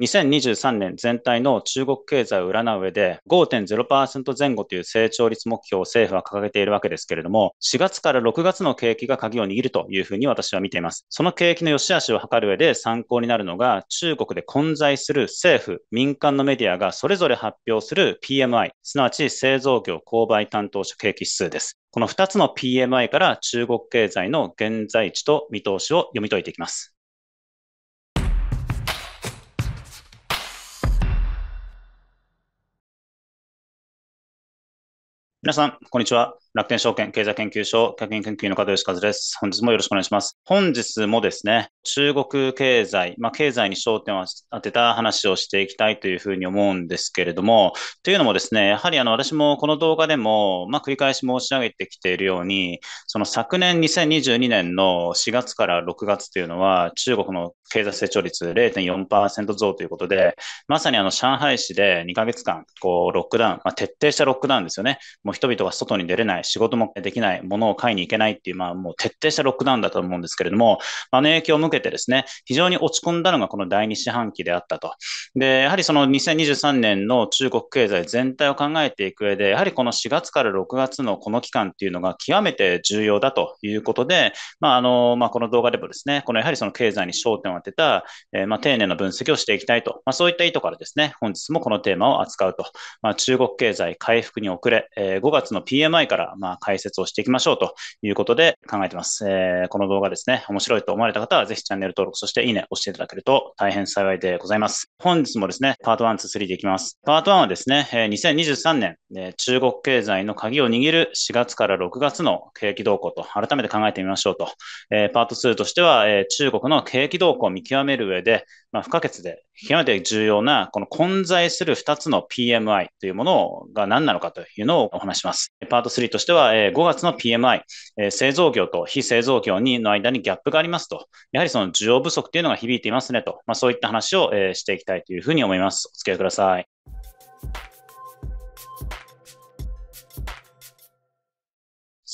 2023年全体の中国経済を占う上で5.0%前後という成長率目標を政府は掲げているわけですけれども、4月から6月の景気が鍵を握るというふうに私は見ています。その景気の良し悪しを図る上で参考になるのが、中国で混在する政府、民間のメディアがそれぞれ発表する PMI、すなわち製造業購買担当者景気指数です。この2つの PMI から中国経済の現在地と見通しを読み解いていきます。皆さん、こんにちは。楽天証券経済研究所客員研究員の門吉和です。本日もよろしくお願いします。本日もですね、中国経済、まあ、経済に焦点を当てた話をしていきたいというふうに思うんですけれども、というのもですね、やはりあの私もこの動画でも、まあ、繰り返し申し上げてきているように、その昨年2022年の4月から6月というのは、中国の経済成長率0.4%増ということで、まさにあの上海市で2ヶ月間、こう、ロックダウン、まあ、徹底したロックダウンですよね。もう人々が外に出れない、仕事もできない、物を買いに行けないっていう、まあもう徹底したロックダウンだと思うんですけれども、あ影響けてですね、非常に落ち込んだのがこの第2四半期であったと。で、やはりその2023年の中国経済全体を考えていく上で、やはりこの4月から6月のこの期間っていうのが極めて重要だということで、まあ、あの、まあ、この動画でもですね、このやはりその経済に焦点を当てた、えー、まあ、丁寧な分析をしていきたいと、まあ、そういった意図からですね、本日もこのテーマを扱うと、まあ、中国経済回復に遅れ、えー、5月の PMI から、まあ、解説をしていきましょうということで考えています。えー、この動画ですね、面白いと思われた方はぜひチャンネル登録、そしていいね押していただけると大変幸いでございます。本日もですね、パート1、2、3でいきます。パート1はですね、2023年、中国経済の鍵を握る4月から6月の景気動向と改めて考えてみましょうと。パート2としては、中国の景気動向を見極める上で、まあ、不可欠で極めて重要な、この混在する2つの PMI というものが何なのかというのをお話します。パート3としては、5月の PMI、製造業と非製造業にの間にギャップがありますと、やはりその需要不足というのが響いていますねと、まあ、そういった話をしていきたいというふうに思います。お付き合いください。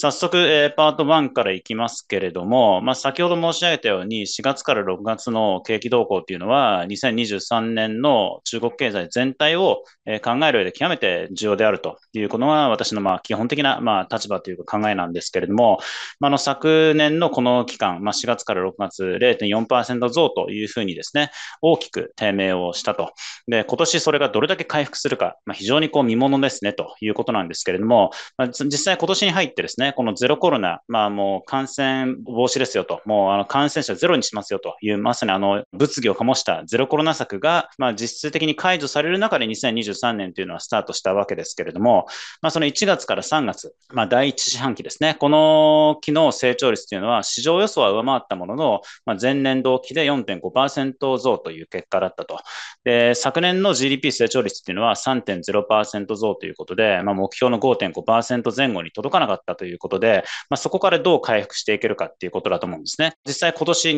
早速、えー、パート1からいきますけれども、まあ、先ほど申し上げたように、4月から6月の景気動向っていうのは、2023年の中国経済全体を、えー、考える上で極めて重要であるということが、私のまあ基本的なまあ立場というか考えなんですけれども、まあ、あの昨年のこの期間、まあ、4月から6月、0.4%増というふうにですね、大きく低迷をしたと。で、今年それがどれだけ回復するか、まあ、非常にこう見ものですねということなんですけれども、まあ、実際今年に入ってですね、このゼロコロナ、まあもう感染防止ですよと、もうあの感染者ゼロにしますよという、まさにあの物議を醸したゼロコロナ策が、まあ実質的に解除される中で2023年というのはスタートしたわけですけれども、まあその1月から3月、まあ第1四半期ですね、この期の成長率というのは市場予想は上回ったものの、まあ、前年同期で4.5%増という結果だったと。で、昨年の GDP 成長率というのは3.0%増ということで、まあ目標の5.5%前後に届かなかったということで、まあ、そこからどう回復していけるかっていうことだと思うんですね。実際今年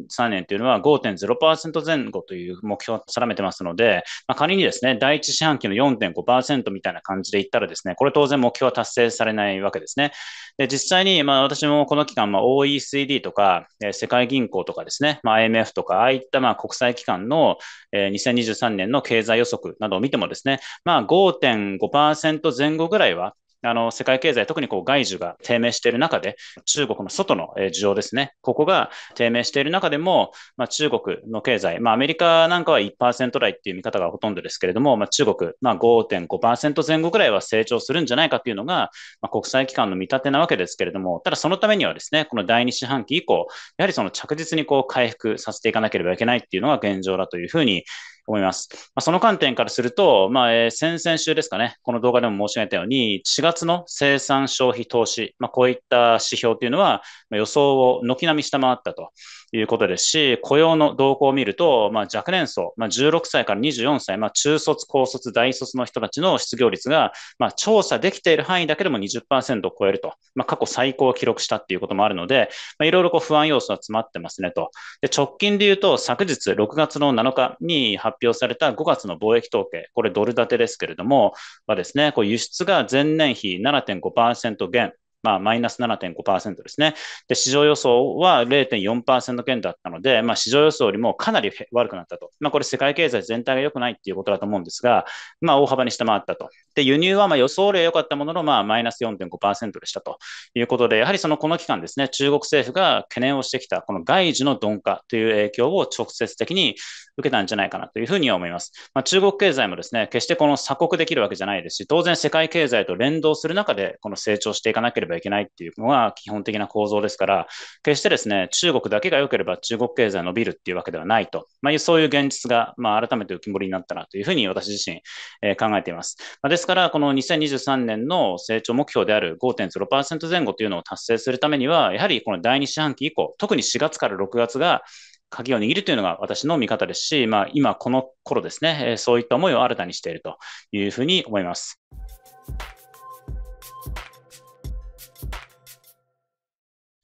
2023年というのは5.0%前後という目標を定めてますので、まあ、仮にですね、第一四半期の4.5%みたいな感じでいったらですね、これ当然目標は達成されないわけですね。で実際に、まあ、私もこの期間、ま OECD とか、え世界銀行とかですね、まあ、IMF とか、ああいったまあ国際機関の、え2023年の経済予測などを見てもですね、まあ、5.5%前後ぐらいはあの、世界経済、特にこう外需が低迷している中で、中国の外の需要ですね、ここが低迷している中でも、まあ、中国の経済、まあ、アメリカなんかは1%台っていう見方がほとんどですけれども、まあ、中国、まあ、5.5%前後ぐらいは成長するんじゃないかというのが、まあ、国際機関の見立てなわけですけれども、ただそのためにはですね、この第2四半期以降、やはりその着実にこう回復させていかなければいけないっていうのが現状だというふうに思います。まあ、その観点からすると、まあ、え先々週ですかね、この動画でも申し上げたように、4月の生産消費投資、まあ、こういった指標というのは、予想を軒並み下回ったと。いうことですし、雇用の動向を見ると、まあ、若年層、まあ、16歳から24歳、まあ、中卒、高卒、大卒の人たちの失業率が、まあ、調査できている範囲だけでも20%を超えると、まあ、過去最高を記録したっていうこともあるので、まあ、いろいろ不安要素が詰まってますねと。で直近で言うと、昨日6月の7日に発表された5月の貿易統計、これドル建てですけれども、はですね、こう輸出が前年比7.5%減、まあ、マイナス7.5%ですね。で、市場予想は0.4%減だったので、まあ、市場予想よりもかなり悪くなったと。まあ、これ世界経済全体が良くないっていうことだと思うんですが、まあ、大幅に下回ったと。で、輸入はまあ予想例良かったものの、まあ、マイナス4.5%でしたということで、やはりそのこの期間ですね、中国政府が懸念をしてきた、この外需の鈍化という影響を直接的に受けたんじゃないかなというふうには思います。まあ、中国経済もですね、決してこの鎖国できるわけじゃないですし、当然世界経済と連動する中で、この成長していかなければばいけないっていうのが基本的な構造ですから、決してですね、中国だけが良ければ中国経済伸びるっていうわけではないと、まあ、そういう現実が、まあ、改めて浮き彫りになったなというふうに私自身、え考えています。まあ、ですから、この2023年の成長目標である5.0%前後というのを達成するためには、やはりこの第2四半期以降、特に4月から6月が、鍵を握るというのが私の見方ですし、まあ、今この頃ですね、そういった思いを新たにしているというふうに思います。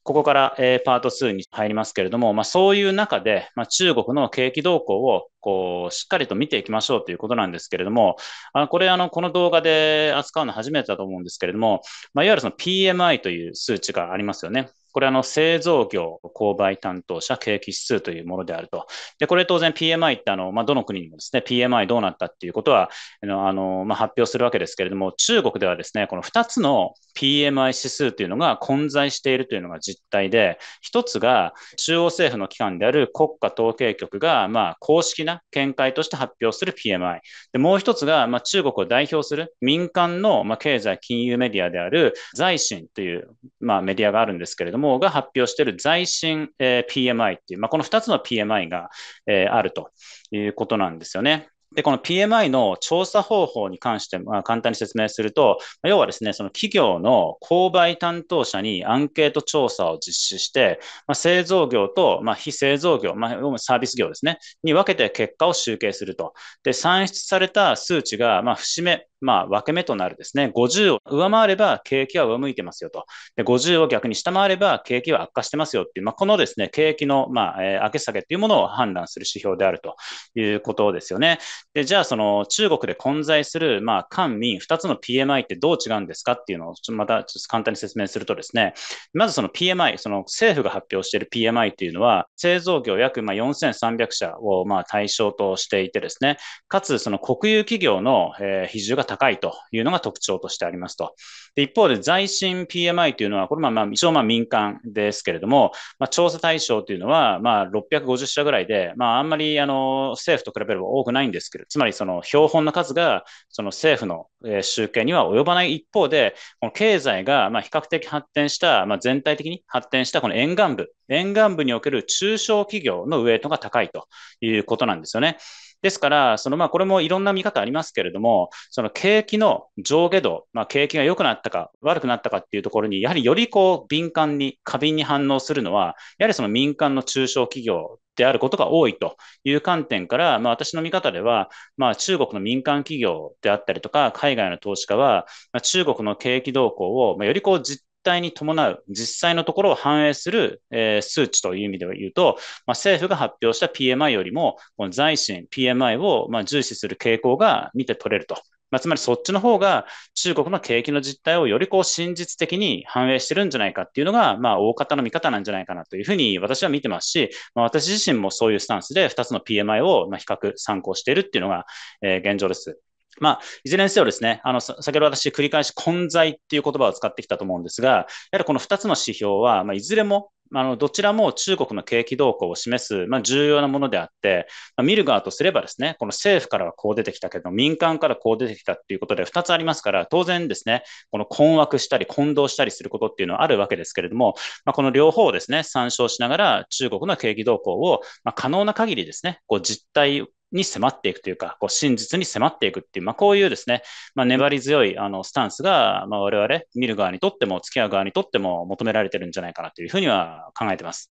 ここから、えー、パート2に入りますけれども、まあ、そういう中で、まあ、中国の景気動向をこうしっかりと見ていきましょうということなんですけれども、あのこれあの、この動画で扱うの初めてだと思うんですけれども、まあ、いわゆるその PMI という数値がありますよね。これあの製造業購買担当者景気指数というものであると。で、これ当然 PMI ってあの、まあ、どの国にもですね、PMI どうなったっていうことは、あの、まあ、発表するわけですけれども、中国ではですね、この2つの PMI 指数というのが混在しているというのが実態で、1つが中央政府の機関である国家統計局が、まあ、公式な見解として発表する PMI。で、もう1つが、まあ、中国を代表する民間の、まあ、経済金融メディアである財新という、まあ、メディアがあるんですけれども、MO が発表している在進、えー、PMI っていう、まあ、この2つの PMI が、えー、あるということなんですよね。で、この PMI の調査方法に関して、まあ、簡単に説明すると、要はですね、その企業の購買担当者にアンケート調査を実施して、まあ、製造業と、まあ、非製造業、まあ、サービス業ですね、に分けて結果を集計すると。で、算出された数値が、まあ、節目、まあ、分け目となるですね、50を上回れば景気は上向いてますよと。で、50を逆に下回れば景気は悪化してますよっていう、まあ、このですね、景気の、まあ、えー、上げ下げというものを判断する指標であるということですよね。で、じゃあその中国で混在する、まあ、官民2つの PMI ってどう違うんですかっていうのをちょまたちょっと簡単に説明するとですね、まずその PMI、その政府が発表している PMI っていうのは、製造業約まあ4300社をまあ対象としていてですね、かつその国有企業の比重が高いというのが特徴としてありますと。で一方で在新 PMI というのは、これまあまあ一応まあ民間ですけれども、まあ、調査対象というのはまあ650社ぐらいで、まあ、あんまりあの政府と比べれば多くないんでする。つまりその標本の数がその政府の、え集計には及ばない一方で、この経済がま比較的発展した、まあ、全体的に発展したこの沿岸部、沿岸部における中小企業のウエイトが高いということなんですよね。ですから、そのまあこれもいろんな見方ありますけれども、その景気の上下度、まあ、景気が良くなったか悪くなったかっていうところに、やはりよりこう敏感に、過敏に反応するのは、やはりその民間の中小企業であることが多いという観点から、まあ、私の見方では、まあ、中国の民間企業であったりとか、海外の投資家は、まあ、中国の景気動向を、まあ、よりこう態に伴う、実際のところを反映する、えー、数値という意味で言うと、まあ、政府が発表した PMI よりも、この財新 PMI をま重視する傾向が見て取れると。まあ、つまりそっちの方が中国の景気の実態をよりこう真実的に反映してるんじゃないかっていうのが、まあ、大方の見方なんじゃないかなというふうに私は見てますし、まあ、私自身もそういうスタンスで2つの PMI をま比較、参考しているっていうのが、え現状です。まあ、いずれにせよですね、あの、先ほど私繰り返し混在っていう言葉を使ってきたと思うんですが、やはりこの2つの指標は、まあ、いずれもあのどちらも中国の景気動向を示す、まあ、重要なものであって、まあ、見る側とすればですね、この政府からはこう出てきたけど、民間からこう出てきたっていうことで2つありますから、当然ですね、この困惑したり混同したりすることっていうのはあるわけですけれども、まあ、この両方をですね、参照しながら中国の景気動向を、ま可能な限りですね、こう実態に迫っていくというか、こう真実に迫っていくっていう、まあ、こういうですね、まあ、粘り強いあのスタンスが、まあ、我々見る側にとっても、付き合う側にとっても求められてるんじゃないかなというふうには考えてます。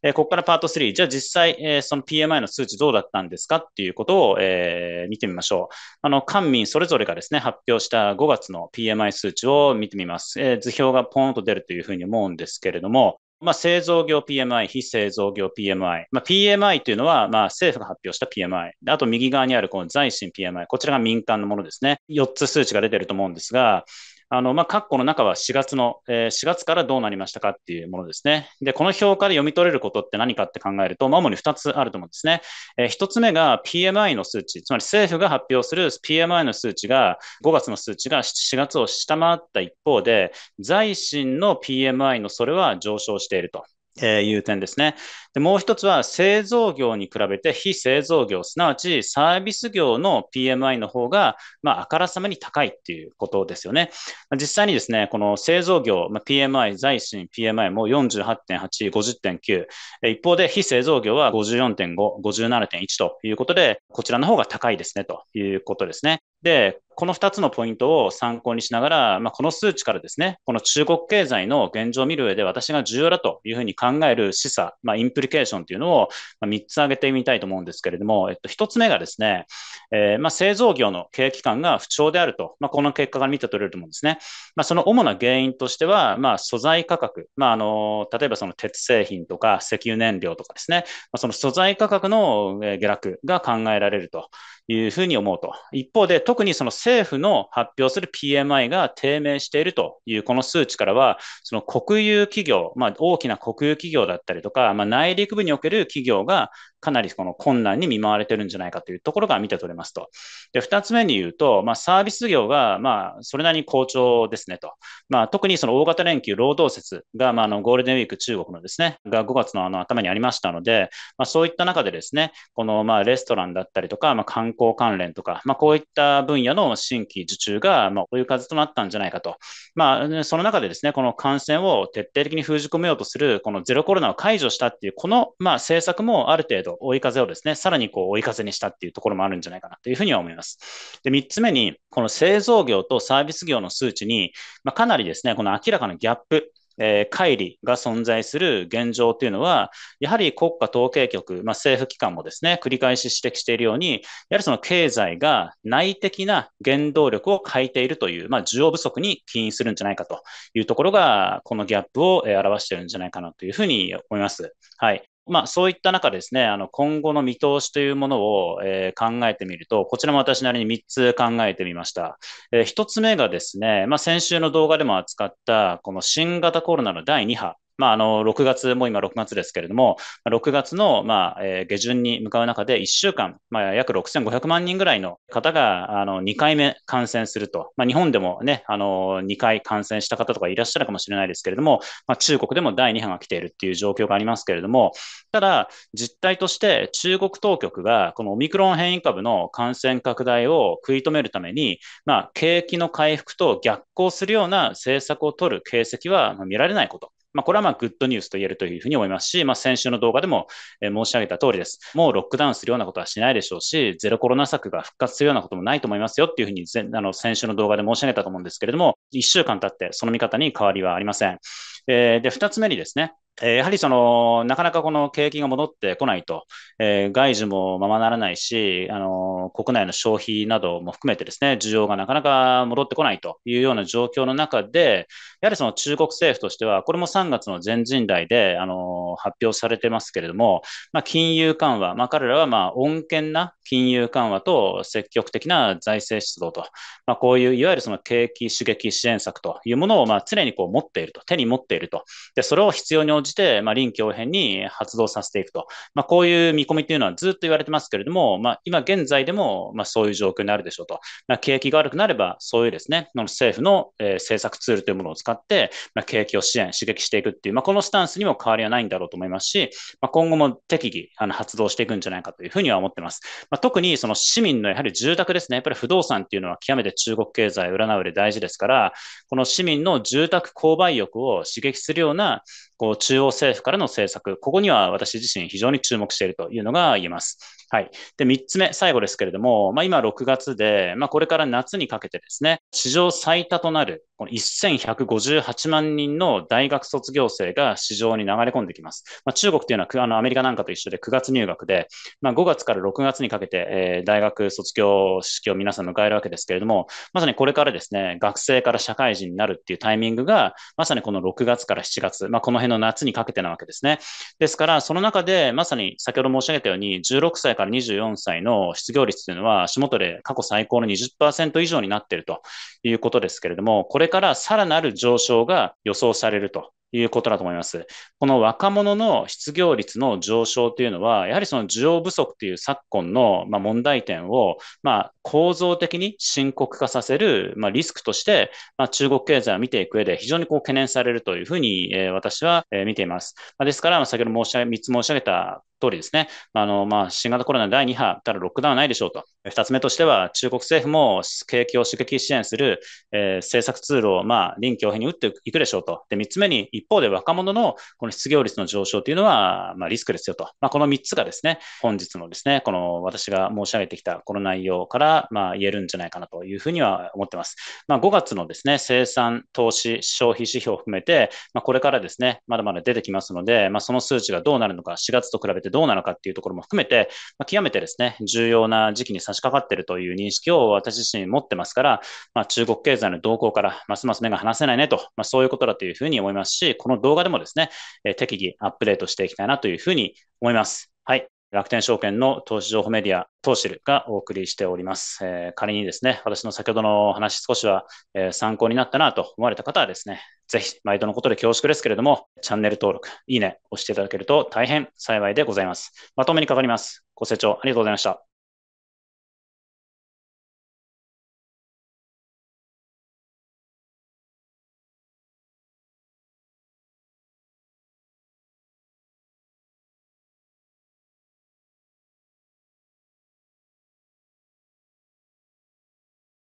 えここからパート3。じゃあ実際、えその PMI の数値どうだったんですかっていうことを、え見てみましょう。あの、官民それぞれがですね、発表した5月の PMI 数値を見てみます。え図表がポーンと出るというふうに思うんですけれども、まあ、製造業 PMI、非製造業 PMI。まあ、PMI というのは、まあ、政府が発表した PMI。あと右側にあるこの財新 PMI。こちらが民間のものですね。4つ数値が出てると思うんですが、あの、まあ、括弧の中は4月の、えー、4月からどうなりましたかっていうものですね。で、この評価で読み取れることって何かって考えると、まあ、主に2つあると思うんですね。えー、1つ目が PMI の数値、つまり政府が発表する PMI の数値が、5月の数値が 4, 月を下回った一方で、財新の PMI のそれは上昇していると。えー、いう点ですね。で、もう一つは製造業に比べて非製造業、すなわちサービス業の PMI の方が、まあ、あからさまに高いっていうことですよね。実際にですね、この製造業、まあ、PMI、財政 PMI も48.8、50.9。一方で非製造業は54.5、57.1ということで、こちらの方が高いですね、ということですね。で、この2つのポイントを参考にしながら、まあ、この数値からですね、この中国経済の現状を見る上で私が重要だというふうに考える示唆、まあ、インププリケーションというのを3つ挙げてみたいと思うんですけれども、えっと、1つ目がですね、えー、ま製造業の景気感が不調であると、まあ、この結果が見て取れると思うんですね。まあ、その主な原因としては、ま素材価格、まあ、あの例えばその鉄製品とか石油燃料とかですね、まその素材価格の下落が考えられると。いうふうに思うと。一方で、特にその政府の発表する PMI が低迷しているというこの数値からは、その国有企業、まあ、大きな国有企業だったりとか、まあ、内陸部における企業がかなりこの困難に見舞われてるんじゃないかというところが見て取れますと。で、二つ目に言うと、まあ、サービス業が、まあ、それなりに好調ですねと。まあ、特にその大型連休労働節が、まあ、あの、ゴールデンウィーク中国のですね、が5月のあの頭にありましたので、まあ、そういった中でですね、この、まあ、レストランだったりとか、まあ、観康関連とか、まあ、こういった分野の新規受注が、まあ、追い風となったんじゃないかと。まあ、その中でですね、この感染を徹底的に封じ込めようとする、このゼロコロナを解除したっていう、この、まあ、政策もある程度追い風をですね、さらにこう追い風にしたっていうところもあるんじゃないかなというふうには思います。で、3つ目に、この製造業とサービス業の数値に、まあ、かなりですね、この明らかなギャップ、え乖離が存在する現状というのは、やはり国家統計局、まあ、政府機関もですね、繰り返し指摘しているように、やはりその経済が内的な原動力を欠いているという、まあ、需要不足に起因するんじゃないかというところが、このギャップを表しているんじゃないかなというふうに思います。はい。まあ、そういった中ですね、あの今後の見通しというものを、えー、考えてみると、こちらも私なりに3つ考えてみました。えー、1つ目がですね、まあ、先週の動画でも扱った、この新型コロナの第2波まあ、あの、6月、もう今6月ですけれども、6月の、まあ、下旬に向かう中で1週間、まあ、約6500万人ぐらいの方が、あの、2回目感染すると。まあ、日本でもね、あの、2回感染した方とかいらっしゃるかもしれないですけれども、まあ、中国でも第2波が来ているっていう状況がありますけれども、ただ、実態として中国当局が、このオミクロン変異株の感染拡大を食い止めるために、まあ、景気の回復と逆行するような政策を取る形跡は見られないこと。まあ、これはまあグッドニュースと言えるというふうに思いますし、まあ、先週の動画でも申し上げた通りです。もうロックダウンするようなことはしないでしょうし、ゼロコロナ策が復活するようなこともないと思いますよっていうふうに前、あの、先週の動画で申し上げたと思うんですけれども、1週間経ってその見方に変わりはありません。えー、で、2つ目にですね、えやはりその、なかなかこの景気が戻ってこないと、えー、外需もままならないし、あの国内の消費なども含めてですね、需要がなかなか戻ってこないというような状況の中で、やはりその中国政府としては、これも3月の全人代で、あの発表されてますけれども、まあ、金融緩和、まあ、彼らはま穏健な金融緩和と積極的な財政出動と、まあ、こういういわゆるその景気刺激支援策というものをま常にこう持っていると、手に持っていると。でそれを必要に応じじて、まあ、臨機応変に発動させていくと。まあ、こういう見込みというのはずっと言われてますけれども、まあ、今現在でも、まあ、そういう状況になるでしょうと。まあ、景気が悪くなれば、そういうですね、政府の、えー、政策ツールというものを使って、まあ、景気を支援、刺激していくっていう、まあ、このスタンスにも変わりはないんだろうと思いますし、まあ、今後も適宜あの発動していくんじゃないかというふうには思ってます。まあ、特にその市民のやはり住宅ですね、やっぱり不動産っていうのは極めて中国経済を占う上で大事ですから、この市民の住宅購買欲を刺激するようなこう中央政府からの政策、ここには私自身非常に注目しているというのが言えます。はい。で、3つ目、最後ですけれども、まあ、今6月で、まあ、これから夏にかけてですね、史上最多となるこの1158万人の大学卒業生が市場に流れ込んできます。まあ、中国というのはあのアメリカなんかと一緒で9月入学で、まあ、5月から6月にかけて、えー、大学卒業式を皆さん迎えるわけですけれども、まさにこれからですね、学生から社会人になるっていうタイミングが、まさにこの6月から7月、まあ、この辺の夏にかけてなわけですね。ですから、その中でまさに先ほど申し上げたように、16歳から24歳の失業率というのは、下取で過去最高の20%以上になっているということですけれども、これれからさらなる上昇が予想されるということだと思います。この若者の失業率の上昇というのは、やはりその需要不足という昨今の問題点をま構造的に深刻化させるまリスクとして、ま中国経済を見ていく上で非常にこう懸念されるというふうに私は見ています。ですから、先ほど申し上げ、3つ申し上げた通りですね、あのまあ、新型コロナ第2波、たらロックダウンはないでしょうと。2つ目としては、中国政府も景気を刺激支援する、えー、政策ツールを、まあ、臨機応変に打っていくでしょうと。で、3つ目に、一方で若者のこの失業率の上昇というのは、まあ、リスクですよと。まあ、この3つがですね、本日のですね、この私が申し上げてきたこの内容から、まあ、言えるんじゃないかなというふうには思ってます。まあ、5月のですね、生産、投資、消費指標を含めて、まあ、これからですね、まだまだ出てきますので、まあ、その数値がどうなるのか、4月と比べてってどうなのかっていうところも含めて、まあ、極めてですね、重要な時期に差し掛かっているという認識を私自身持ってますから、まあ、中国経済の動向からますます目が離せないねと、まあ、そういうことだというふうに思いますし、この動画でもですね、えー、適宜アップデートしていきたいなというふうに思います。はい。楽天証券の投資情報メディア、投資ルがお送りしております。えー、仮にですね、私の先ほどの話少しは、えー、参考になったなと思われた方はですね、ぜひ、毎度のことで恐縮ですけれども、チャンネル登録、いいね、押していただけると大変幸いでございます。まとめにかかります。ご清聴ありがとうございました。